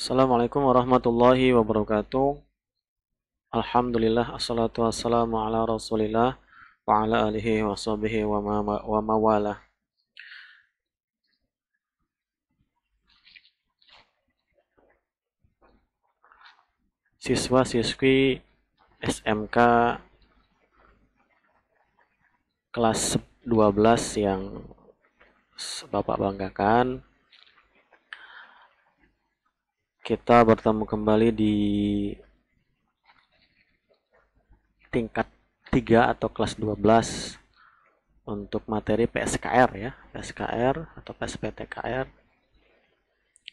Assalamualaikum warahmatullahi wabarakatuh. Alhamdulillah, assalatu wassalamu ala rasulillah wa ala alihi wa sahbihi wa, ma wa mawala Siswa-siswi SMK kelas 12 yang Bapak banggakan kita bertemu kembali di tingkat 3 atau kelas 12 untuk materi PSKR ya, PSKR atau PSPTKR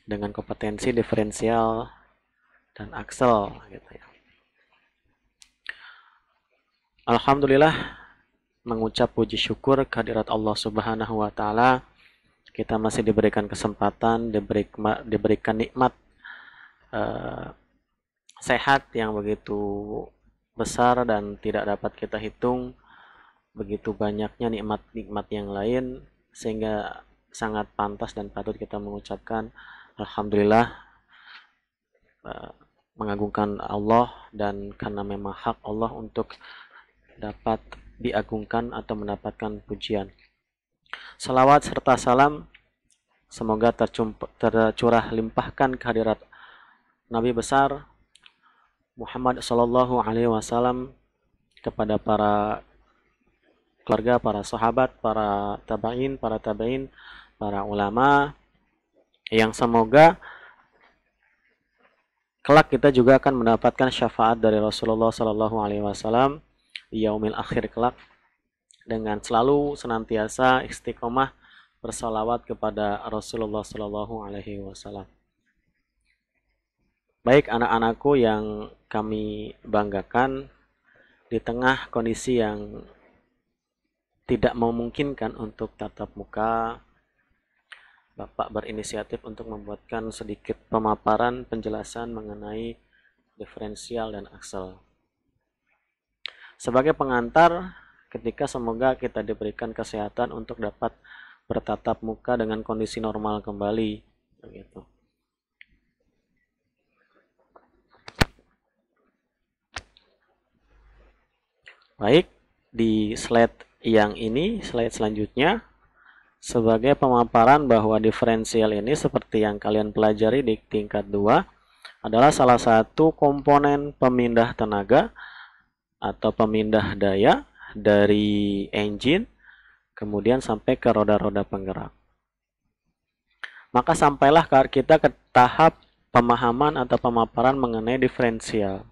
dengan kompetensi diferensial dan aksel gitu ya. Alhamdulillah mengucap puji syukur kehadirat Allah Subhanahu wa taala kita masih diberikan kesempatan, diberi, diberikan nikmat uh, sehat yang begitu besar dan tidak dapat kita hitung begitu banyaknya nikmat-nikmat yang lain sehingga sangat pantas dan patut kita mengucapkan alhamdulillah eh, mengagungkan Allah dan karena memang hak Allah untuk dapat diagungkan atau mendapatkan pujian. Salawat serta salam semoga tercurah limpahkan kehadirat Nabi besar Muhammad Sallallahu Alaihi Wasallam kepada para keluarga, para sahabat, para tabain, para tabain, para ulama yang semoga kelak kita juga akan mendapatkan syafaat dari Rasulullah Sallallahu Alaihi Wasallam di yaumil akhir kelak dengan selalu senantiasa istiqomah bersalawat kepada Rasulullah Sallallahu Alaihi Wasallam. Baik anak-anakku yang kami banggakan di tengah kondisi yang tidak memungkinkan untuk tatap muka, Bapak berinisiatif untuk membuatkan sedikit pemaparan penjelasan mengenai diferensial dan aksel. Sebagai pengantar, ketika semoga kita diberikan kesehatan untuk dapat bertatap muka dengan kondisi normal kembali. Begitu. Baik, di slide yang ini, slide selanjutnya, sebagai pemaparan bahwa diferensial ini seperti yang kalian pelajari di tingkat 2 adalah salah satu komponen pemindah tenaga atau pemindah daya dari engine kemudian sampai ke roda-roda penggerak. Maka sampailah kita ke tahap pemahaman atau pemaparan mengenai diferensial.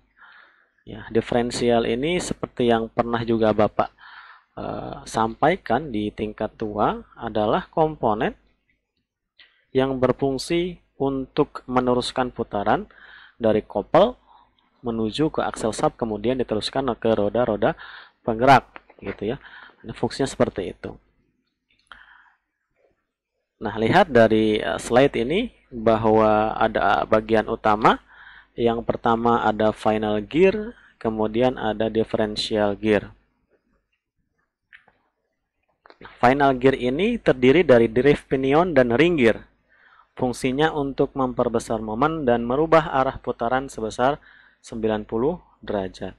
Ya, diferensial ini seperti yang pernah juga Bapak e, sampaikan di tingkat tua adalah komponen yang berfungsi untuk meneruskan putaran dari kopel menuju ke aksel sub kemudian diteruskan ke roda-roda penggerak gitu ya. Nah, fungsinya seperti itu. Nah, lihat dari eh, slide ini bahwa ada bagian utama yang pertama ada final gear, kemudian ada differential gear. Final gear ini terdiri dari drift pinion dan ring gear. Fungsinya untuk memperbesar momen dan merubah arah putaran sebesar 90 derajat.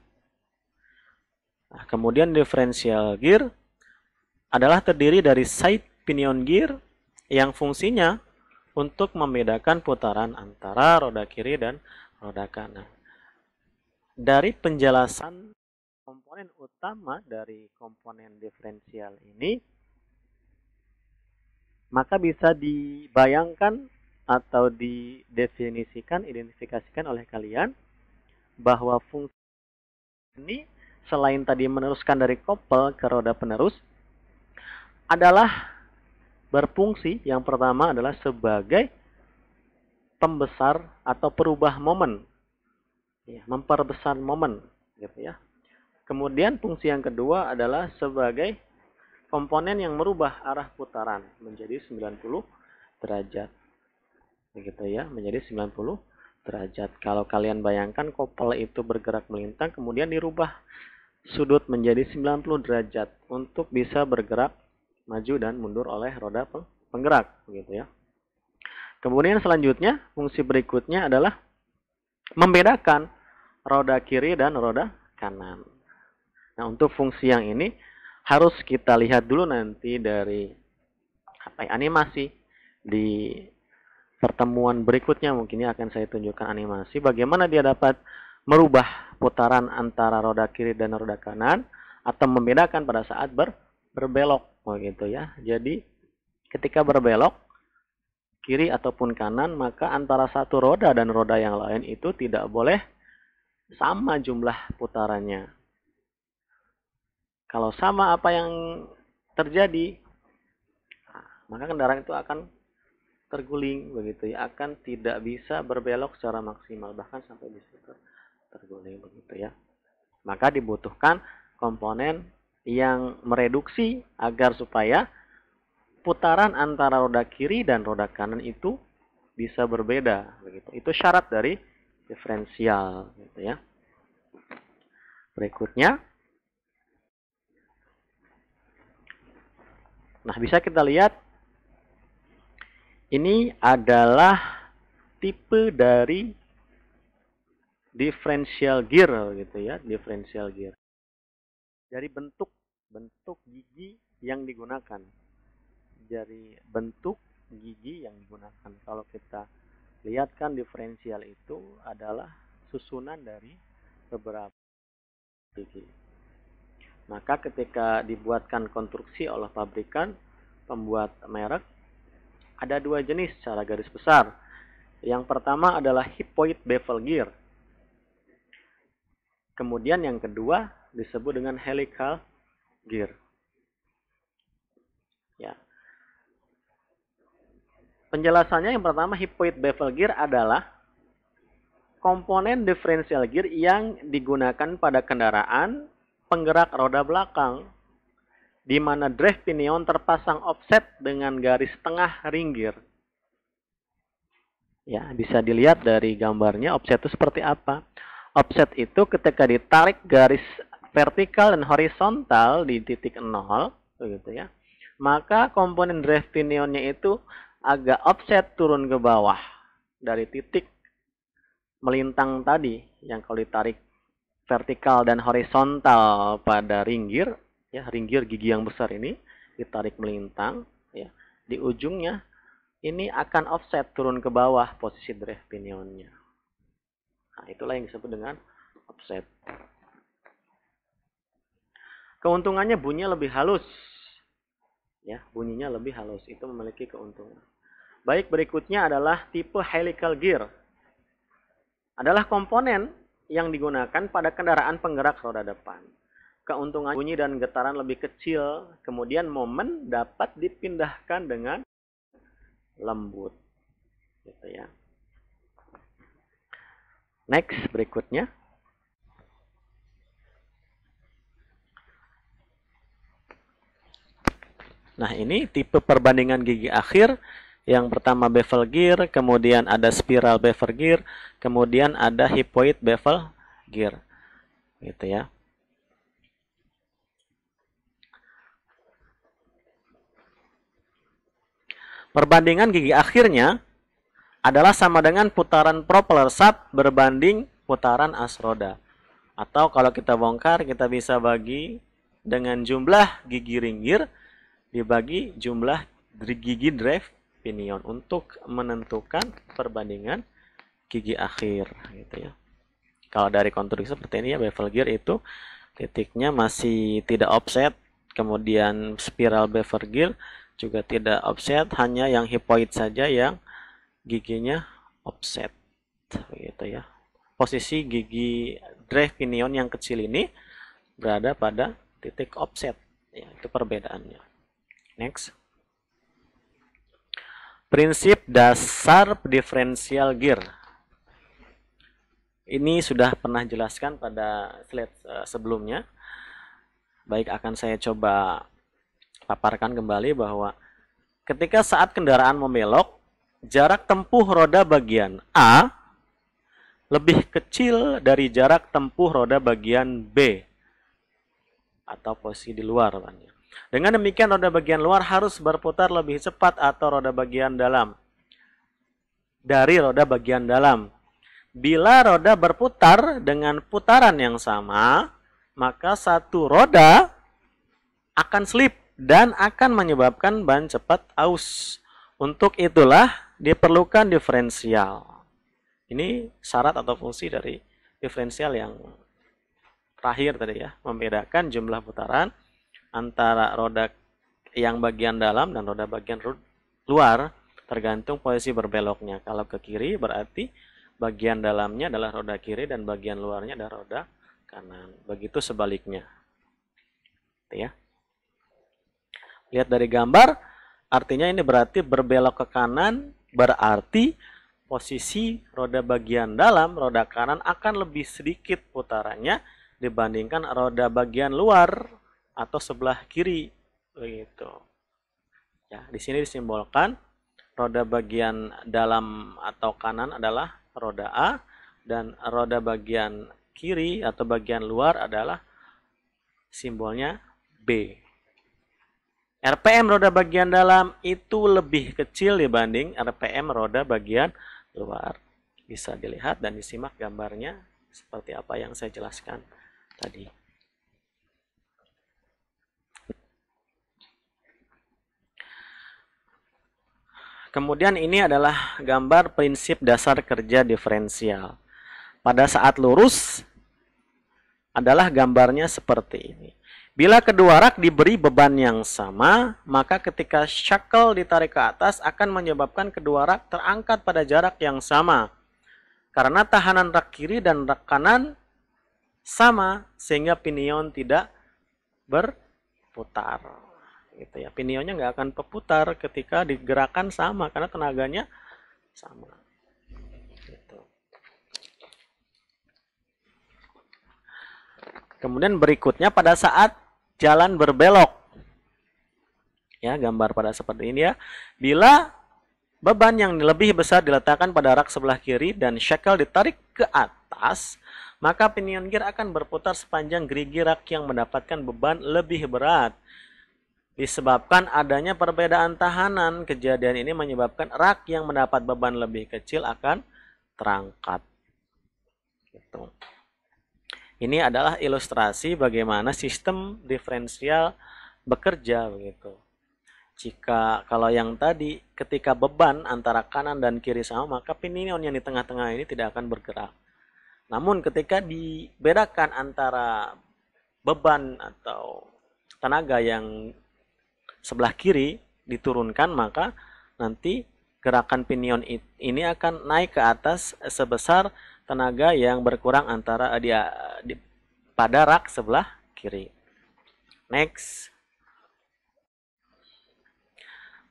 Nah, kemudian differential gear adalah terdiri dari side pinion gear yang fungsinya untuk membedakan putaran antara roda kiri dan roda kanan. Dari penjelasan komponen utama dari komponen diferensial ini, maka bisa dibayangkan atau didefinisikan, identifikasikan oleh kalian bahwa fungsi ini selain tadi meneruskan dari kopel ke roda penerus adalah berfungsi yang pertama adalah sebagai pembesar atau perubah momen. Ya, memperbesar momen gitu ya. Kemudian fungsi yang kedua adalah sebagai komponen yang merubah arah putaran menjadi 90 derajat. Begitu ya, menjadi 90 derajat. Kalau kalian bayangkan kopel itu bergerak melintang kemudian dirubah sudut menjadi 90 derajat untuk bisa bergerak maju dan mundur oleh roda penggerak begitu ya. Kemudian selanjutnya, fungsi berikutnya adalah membedakan roda kiri dan roda kanan. Nah, untuk fungsi yang ini harus kita lihat dulu nanti dari apa ya, animasi di pertemuan berikutnya mungkin ya akan saya tunjukkan animasi bagaimana dia dapat merubah putaran antara roda kiri dan roda kanan atau membedakan pada saat ber, berbelok begitu oh ya. Jadi ketika berbelok kiri ataupun kanan, maka antara satu roda dan roda yang lain itu tidak boleh sama jumlah putarannya. Kalau sama apa yang terjadi, nah, maka kendaraan itu akan terguling begitu ya, akan tidak bisa berbelok secara maksimal bahkan sampai bisa terguling begitu ya. Maka dibutuhkan komponen yang mereduksi agar supaya putaran antara roda kiri dan roda kanan itu bisa berbeda begitu. Itu syarat dari diferensial gitu ya. Berikutnya Nah, bisa kita lihat ini adalah tipe dari differential gear gitu ya, differential gear. Dari bentuk bentuk gigi yang digunakan dari bentuk gigi yang digunakan. Kalau kita lihat kan diferensial itu adalah susunan dari beberapa gigi. Maka ketika dibuatkan konstruksi oleh pabrikan pembuat merek ada dua jenis secara garis besar. Yang pertama adalah hipoid bevel gear. Kemudian yang kedua disebut dengan helical gear. Ya. Penjelasannya yang pertama hipoid bevel gear adalah komponen differential gear yang digunakan pada kendaraan penggerak roda belakang di mana drive pinion terpasang offset dengan garis tengah ring gear. Ya, bisa dilihat dari gambarnya offset itu seperti apa. Offset itu ketika ditarik garis vertikal dan horizontal di titik nol begitu ya. Maka komponen drive pinionnya itu agak offset turun ke bawah dari titik melintang tadi yang kalau ditarik vertikal dan horizontal pada ringgir ya ringgir gigi yang besar ini ditarik melintang ya di ujungnya ini akan offset turun ke bawah posisi drive pinionnya nah itulah yang disebut dengan offset keuntungannya bunyinya lebih halus ya bunyinya lebih halus itu memiliki keuntungan Baik, berikutnya adalah tipe helical gear. Adalah komponen yang digunakan pada kendaraan penggerak roda depan. Keuntungan bunyi dan getaran lebih kecil, kemudian momen dapat dipindahkan dengan lembut. Gitu ya. Next, berikutnya. Nah, ini tipe perbandingan gigi akhir yang pertama bevel gear, kemudian ada spiral bevel gear, kemudian ada hipoid bevel gear. Gitu ya. Perbandingan gigi akhirnya adalah sama dengan putaran propeller sub berbanding putaran as roda. Atau kalau kita bongkar, kita bisa bagi dengan jumlah gigi ringgir dibagi jumlah gigi drive pinion untuk menentukan perbandingan gigi akhir gitu ya. Kalau dari konstruksi seperti ini ya bevel gear itu titiknya masih tidak offset, kemudian spiral bevel gear juga tidak offset, hanya yang hipoid saja yang giginya offset gitu ya. Posisi gigi drive pinion yang kecil ini berada pada titik offset ya, itu perbedaannya. Next Prinsip dasar diferensial gear. Ini sudah pernah jelaskan pada slide eh, sebelumnya. Baik akan saya coba paparkan kembali bahwa ketika saat kendaraan membelok, jarak tempuh roda bagian A lebih kecil dari jarak tempuh roda bagian B atau posisi di luar. Banyak. Dengan demikian roda bagian luar harus berputar lebih cepat atau roda bagian dalam dari roda bagian dalam. Bila roda berputar dengan putaran yang sama, maka satu roda akan slip dan akan menyebabkan ban cepat aus. Untuk itulah diperlukan diferensial. Ini syarat atau fungsi dari diferensial yang terakhir tadi ya, membedakan jumlah putaran antara roda yang bagian dalam dan roda bagian luar tergantung posisi berbeloknya. Kalau ke kiri berarti bagian dalamnya adalah roda kiri dan bagian luarnya adalah roda kanan. Begitu sebaliknya. Gitu ya. Lihat dari gambar, artinya ini berarti berbelok ke kanan berarti posisi roda bagian dalam roda kanan akan lebih sedikit putarannya dibandingkan roda bagian luar atau sebelah kiri begitu. Ya, di sini disimbolkan roda bagian dalam atau kanan adalah roda A dan roda bagian kiri atau bagian luar adalah simbolnya B. RPM roda bagian dalam itu lebih kecil dibanding RPM roda bagian luar. Bisa dilihat dan disimak gambarnya seperti apa yang saya jelaskan tadi. Kemudian ini adalah gambar prinsip dasar kerja diferensial. Pada saat lurus adalah gambarnya seperti ini. Bila kedua rak diberi beban yang sama, maka ketika shackle ditarik ke atas akan menyebabkan kedua rak terangkat pada jarak yang sama. Karena tahanan rak kiri dan rak kanan sama, sehingga pinion tidak berputar gitu ya pinionnya nggak akan berputar ketika digerakkan sama karena tenaganya sama gitu. kemudian berikutnya pada saat jalan berbelok ya gambar pada seperti ini ya bila beban yang lebih besar diletakkan pada rak sebelah kiri dan shekel ditarik ke atas maka pinion gear akan berputar sepanjang gerigi rak yang mendapatkan beban lebih berat Disebabkan adanya perbedaan tahanan, kejadian ini menyebabkan rak yang mendapat beban lebih kecil akan terangkat. Gitu. Ini adalah ilustrasi bagaimana sistem diferensial bekerja begitu. Jika kalau yang tadi ketika beban antara kanan dan kiri sama, maka pinion yang di tengah-tengah ini tidak akan bergerak. Namun ketika dibedakan antara beban atau tenaga yang sebelah kiri diturunkan maka nanti gerakan pinion ini akan naik ke atas sebesar tenaga yang berkurang antara eh, dia di, pada rak sebelah kiri. Next.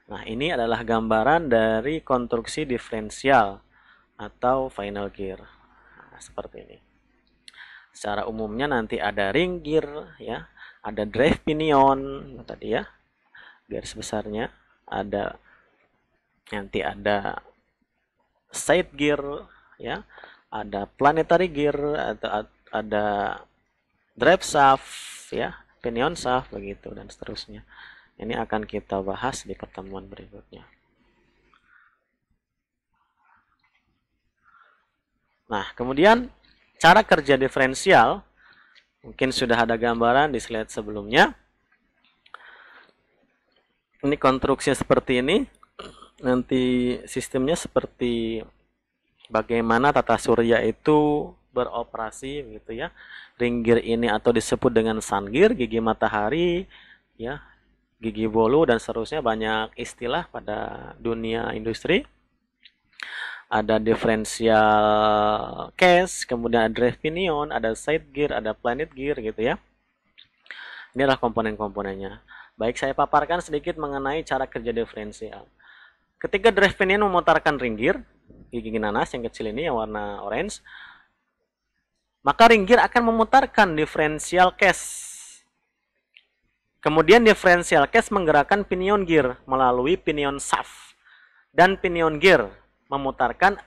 Nah, ini adalah gambaran dari konstruksi diferensial atau final gear. Nah, seperti ini. Secara umumnya nanti ada ring gear ya, ada drive pinion tadi ya garis besarnya ada nanti ada side gear ya ada planetary gear atau ada drive shaft ya pinion shaft begitu dan seterusnya ini akan kita bahas di pertemuan berikutnya nah kemudian cara kerja diferensial mungkin sudah ada gambaran di slide sebelumnya ini konstruksinya seperti ini nanti sistemnya seperti bagaimana tata surya itu beroperasi gitu ya ring gear ini atau disebut dengan sun gear gigi matahari ya gigi bolu dan seterusnya banyak istilah pada dunia industri ada differential case kemudian ada pinion ada side gear ada planet gear gitu ya ini adalah komponen-komponennya Baik, saya paparkan sedikit mengenai cara kerja diferensial. Ketika drive pinion memutarkan ringgir, gigi nanas yang kecil ini yang warna orange, maka ringgir akan memutarkan diferensial case. Kemudian diferensial case menggerakkan pinion gear melalui pinion shaft. Dan pinion gear memutarkan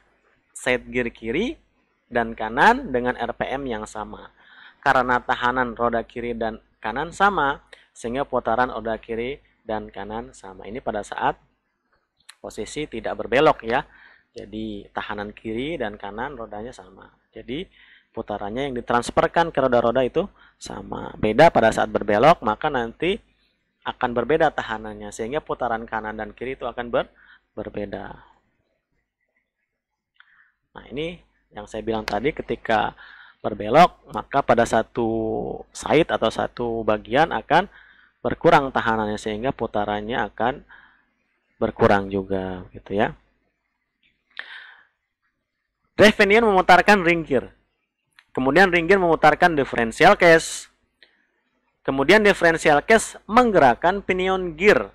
side gear kiri dan kanan dengan RPM yang sama. Karena tahanan roda kiri dan kanan sama, sehingga putaran roda kiri dan kanan sama. Ini pada saat posisi tidak berbelok ya. Jadi tahanan kiri dan kanan rodanya sama. Jadi putarannya yang ditransferkan ke roda-roda itu sama. Beda pada saat berbelok maka nanti akan berbeda tahanannya sehingga putaran kanan dan kiri itu akan ber berbeda. Nah, ini yang saya bilang tadi ketika berbelok maka pada satu side atau satu bagian akan berkurang tahanannya sehingga putarannya akan berkurang juga gitu ya. Revenian memutarkan ring gear. Kemudian ring gear memutarkan differential case. Kemudian differential case menggerakkan pinion gear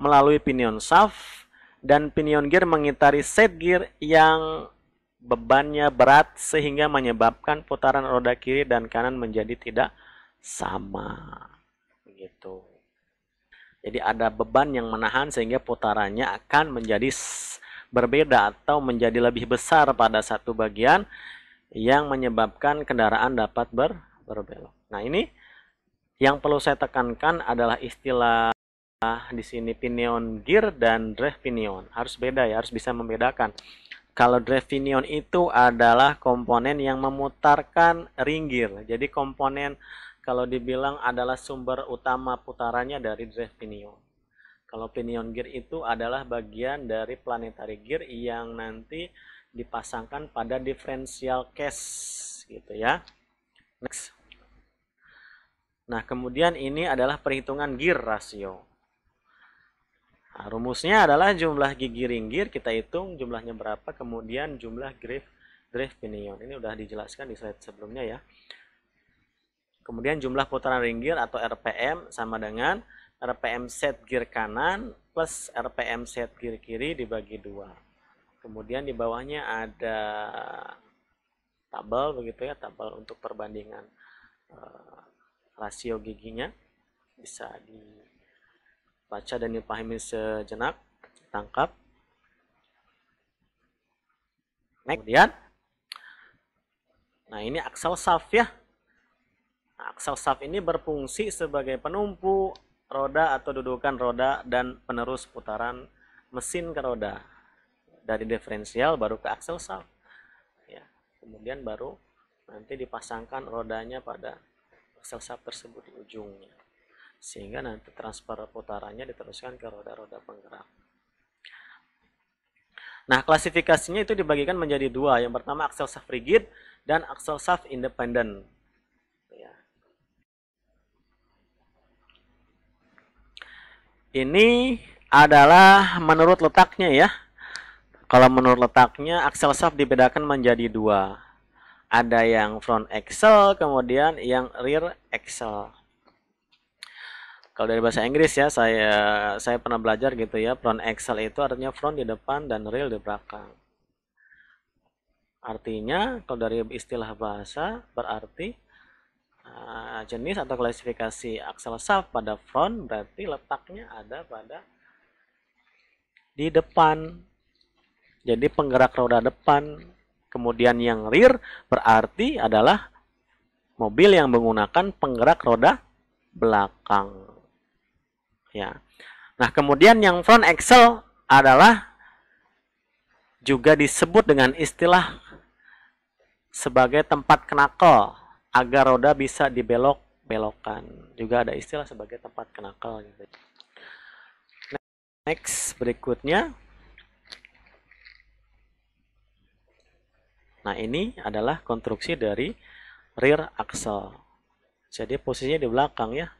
melalui pinion shaft dan pinion gear mengitari set gear yang bebannya berat sehingga menyebabkan putaran roda kiri dan kanan menjadi tidak sama. Jadi ada beban yang menahan sehingga putarannya akan menjadi berbeda atau menjadi lebih besar pada satu bagian yang menyebabkan kendaraan dapat ber berbelok. Nah, ini yang perlu saya tekankan adalah istilah di sini pinion gear dan drive pinion. Harus beda ya, harus bisa membedakan. Kalau drive pinion itu adalah komponen yang memutarkan ring gear. Jadi komponen kalau dibilang adalah sumber utama putarannya dari drive pinion. Kalau pinion gear itu adalah bagian dari planetary gear yang nanti dipasangkan pada differential case gitu ya. Next. Nah, kemudian ini adalah perhitungan gear rasio. Nah, rumusnya adalah jumlah gigi ring gear kita hitung jumlahnya berapa kemudian jumlah drive drive pinion. Ini udah dijelaskan di slide sebelumnya ya. Kemudian jumlah putaran ring gear atau RPM sama dengan RPM set gear kanan plus RPM set gear kiri dibagi dua. Kemudian di bawahnya ada tabel begitu ya, tabel untuk perbandingan uh, rasio giginya bisa dibaca dan dipahami sejenak, tangkap. Next. Kemudian, nah ini aksal saf ya, Nah, shaft ini berfungsi sebagai penumpu roda atau dudukan roda dan penerus putaran mesin ke roda. Dari diferensial baru ke aksel shaft. Ya, kemudian baru nanti dipasangkan rodanya pada aksel shaft tersebut di ujungnya. Sehingga nanti transfer putarannya diteruskan ke roda-roda penggerak. Nah, klasifikasinya itu dibagikan menjadi dua. Yang pertama aksel shaft rigid dan aksel shaft independen. Ini adalah menurut letaknya ya. Kalau menurut letaknya, axle shaft dibedakan menjadi dua. Ada yang front axle, kemudian yang rear axle. Kalau dari bahasa Inggris ya, saya saya pernah belajar gitu ya, front axle itu artinya front di depan dan rear di belakang. Artinya, kalau dari istilah bahasa, berarti Ah, jenis atau klasifikasi aksel saf pada front berarti letaknya ada pada di depan. Jadi penggerak roda depan. Kemudian yang rear berarti adalah mobil yang menggunakan penggerak roda belakang. Ya. Nah, kemudian yang front axle adalah juga disebut dengan istilah sebagai tempat knuckle agar roda bisa dibelok belokan Juga ada istilah sebagai tempat kenakal gitu. Next, berikutnya. Nah, ini adalah konstruksi dari rear axle. Jadi posisinya di belakang ya.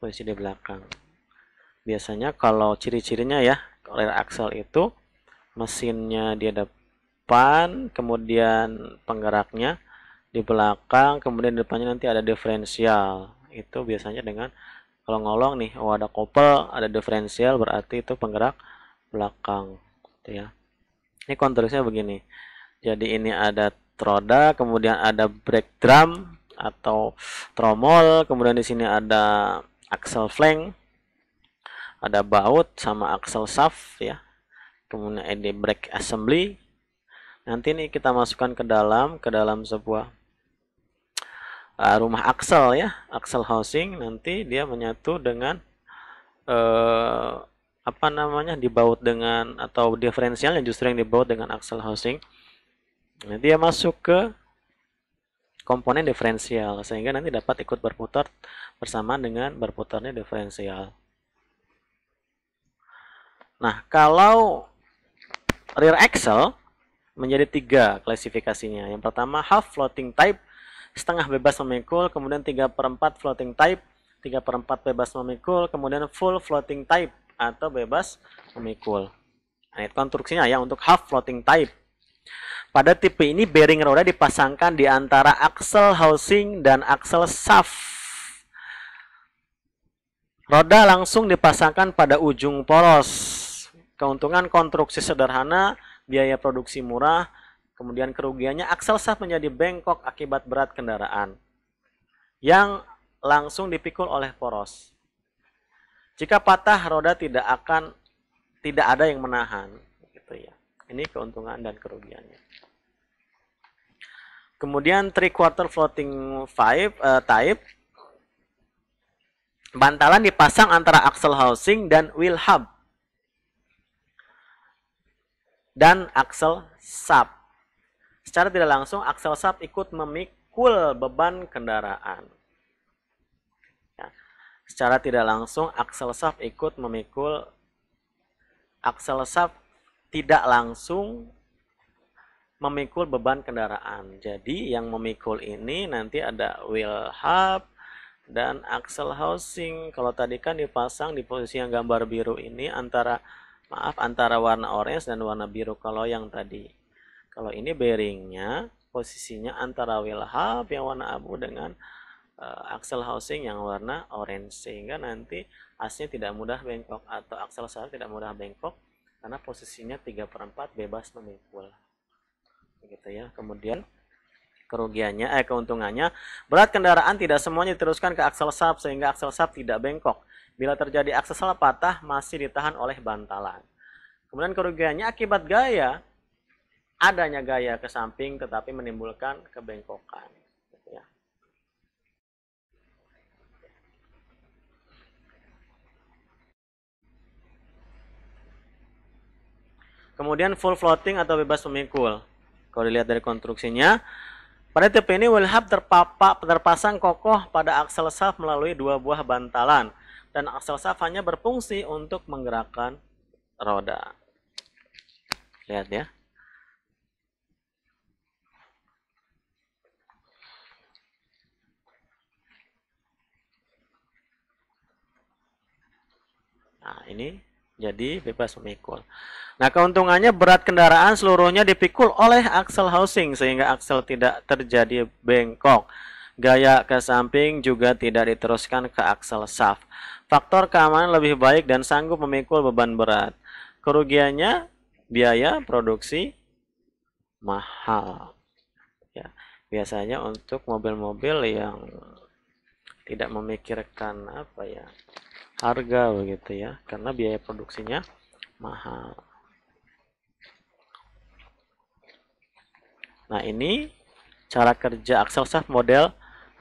Posisi di belakang. Biasanya kalau ciri-cirinya ya, rear axle itu mesinnya di depan, kemudian penggeraknya di belakang kemudian di depannya nanti ada diferensial itu biasanya dengan kalau ngolong nih oh ada koppel ada diferensial berarti itu penggerak belakang gitu ya ini konturnya begini jadi ini ada troda kemudian ada brake drum atau tromol kemudian di sini ada axle flank ada baut sama axle shaft ya kemudian ada brake assembly nanti ini kita masukkan ke dalam ke dalam sebuah uh, rumah Axel ya, Axel Housing nanti dia menyatu dengan uh, apa namanya dibaut dengan atau diferensialnya justru yang dibaut dengan Axel Housing. Nah, dia masuk ke komponen diferensial sehingga nanti dapat ikut berputar bersama dengan berputarnya diferensial. Nah, kalau rear axle menjadi tiga klasifikasinya. Yang pertama half floating type setengah bebas memikul, kemudian 3 per 4 floating type, 3 per 4 bebas memikul, kemudian full floating type atau bebas memikul. Nah, itu konstruksinya ya untuk half floating type. Pada tipe ini bearing roda dipasangkan di antara axle housing dan axle shaft. Roda langsung dipasangkan pada ujung poros. Keuntungan konstruksi sederhana, biaya produksi murah, Kemudian kerugiannya Axel Shaft menjadi bengkok akibat berat kendaraan yang langsung dipikul oleh poros. Jika patah roda tidak akan tidak ada yang menahan, gitu ya. Ini keuntungan dan kerugiannya. Kemudian three quarter floating five uh, type bantalan dipasang antara axle housing dan wheel hub dan axle sub. Secara tidak langsung, aksel sap ikut memikul beban kendaraan. Ya. Secara tidak langsung, aksel sap ikut memikul aksel sap tidak langsung memikul beban kendaraan. Jadi yang memikul ini nanti ada wheel hub dan axle housing. Kalau tadi kan dipasang di posisi yang gambar biru ini antara maaf antara warna orange dan warna biru kalau yang tadi. Kalau ini bearingnya posisinya antara wheel hub yang warna abu dengan uh, axle housing yang warna orange sehingga nanti asnya tidak mudah bengkok atau axle sel tidak mudah bengkok karena posisinya 3 per 4 bebas memikul begitu ya kemudian kerugiannya eh keuntungannya berat kendaraan tidak semuanya diteruskan ke aksel sub sehingga aksel sub tidak bengkok bila terjadi axle salah patah masih ditahan oleh bantalan kemudian kerugiannya akibat gaya adanya gaya ke samping tetapi menimbulkan kebengkokan. Gitu ya. Kemudian full floating atau bebas memikul. Kalau dilihat dari konstruksinya, pada tipe ini wheel hub terpapak terpasang kokoh pada aksel shaft melalui dua buah bantalan dan aksel shaft hanya berfungsi untuk menggerakkan roda. Lihat ya. Nah, ini jadi bebas memikul. Nah, keuntungannya berat kendaraan seluruhnya dipikul oleh axle housing sehingga axle tidak terjadi bengkok. Gaya ke samping juga tidak diteruskan ke axle shaft. Faktor keamanan lebih baik dan sanggup memikul beban berat. Kerugiannya biaya produksi mahal. Ya, biasanya untuk mobil-mobil yang tidak memikirkan apa ya harga begitu ya karena biaya produksinya mahal nah ini cara kerja axel shaft model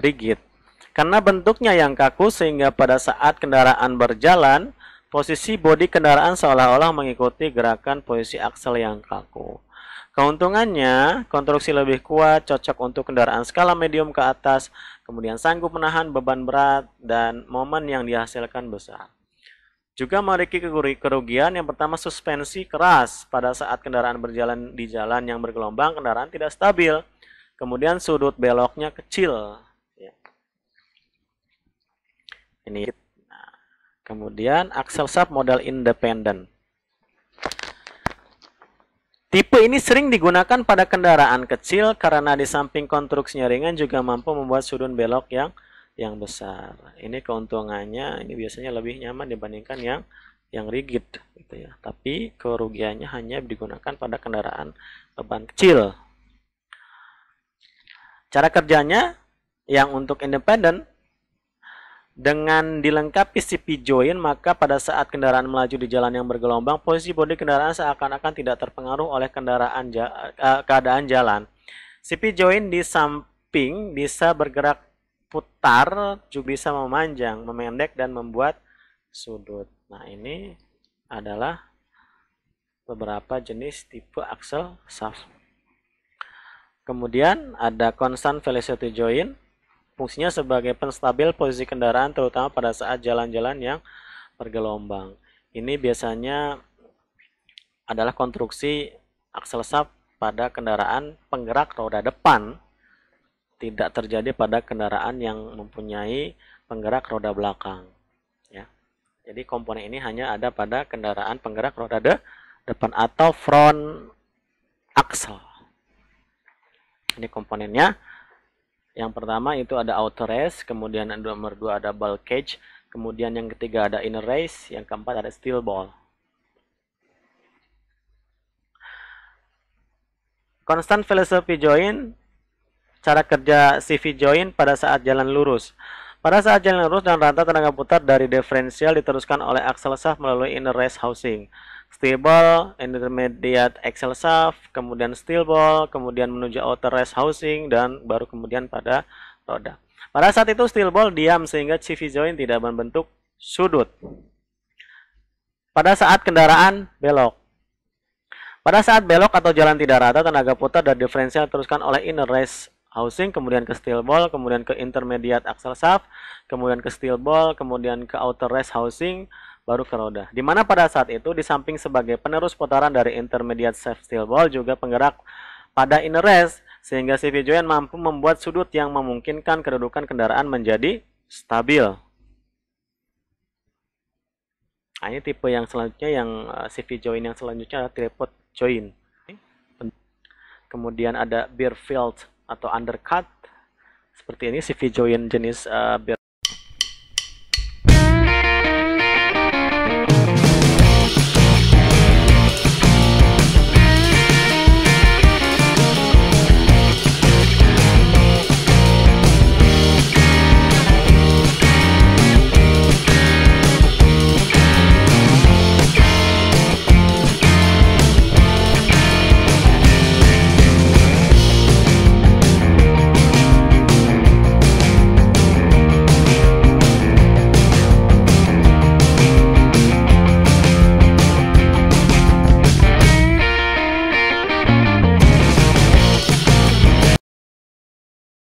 rigid karena bentuknya yang kaku sehingga pada saat kendaraan berjalan posisi bodi kendaraan seolah-olah mengikuti gerakan posisi aksel yang kaku Keuntungannya, konstruksi lebih kuat, cocok untuk kendaraan skala medium ke atas, kemudian sanggup menahan beban berat, dan momen yang dihasilkan besar. Juga memiliki kerugian yang pertama suspensi keras pada saat kendaraan berjalan di jalan yang bergelombang, kendaraan tidak stabil. Kemudian sudut beloknya kecil. Ya. Ini. Nah, kemudian aksel sub model independen. Tipe ini sering digunakan pada kendaraan kecil karena di samping konstruksinya ringan juga mampu membuat sudut belok yang yang besar. Ini keuntungannya ini biasanya lebih nyaman dibandingkan yang yang rigid gitu ya. Tapi kerugiannya hanya digunakan pada kendaraan beban kecil. Cara kerjanya yang untuk independen dengan dilengkapi CP join, maka pada saat kendaraan melaju di jalan yang bergelombang, posisi bodi kendaraan seakan-akan tidak terpengaruh oleh kendaraan ja eh, keadaan jalan. CP join di samping bisa bergerak putar, juga bisa memanjang, memendek, dan membuat sudut. Nah, ini adalah beberapa jenis tipe axle shaft. Kemudian ada constant velocity joint. Fungsinya sebagai penstabil posisi kendaraan terutama pada saat jalan-jalan yang bergelombang. Ini biasanya adalah konstruksi aksel sub pada kendaraan penggerak roda depan tidak terjadi pada kendaraan yang mempunyai penggerak roda belakang. Ya. Jadi komponen ini hanya ada pada kendaraan penggerak roda de depan atau front axle. Ini komponennya. Yang pertama itu ada outer race, kemudian nomor dua ada ball cage, kemudian yang ketiga ada inner race, yang keempat ada steel ball. Constant philosophy join, cara kerja CV join pada saat jalan lurus. Pada saat jalan lurus dan rantai tenaga putar dari diferensial diteruskan oleh aksel shaft melalui inner race housing. Stable, intermediate axle shaft, kemudian steel ball, kemudian menuju outer rest housing, dan baru kemudian pada roda. Pada saat itu steel ball diam sehingga CV joint tidak membentuk sudut. Pada saat kendaraan belok. Pada saat belok atau jalan tidak rata, tenaga putar dan diferensial teruskan oleh inner rest housing, kemudian ke steel ball, kemudian ke intermediate axle shaft, kemudian ke steel ball, kemudian ke outer rest housing, baru ke roda. Di mana pada saat itu di samping sebagai penerus putaran dari intermediate shaft steel ball juga penggerak pada inner rest sehingga CV Joyan mampu membuat sudut yang memungkinkan kedudukan kendaraan menjadi stabil. Nah, ini tipe yang selanjutnya yang CV eh, join yang selanjutnya adalah tripod join. Kemudian ada beer field atau undercut. Seperti ini CV join jenis uh, eh, beer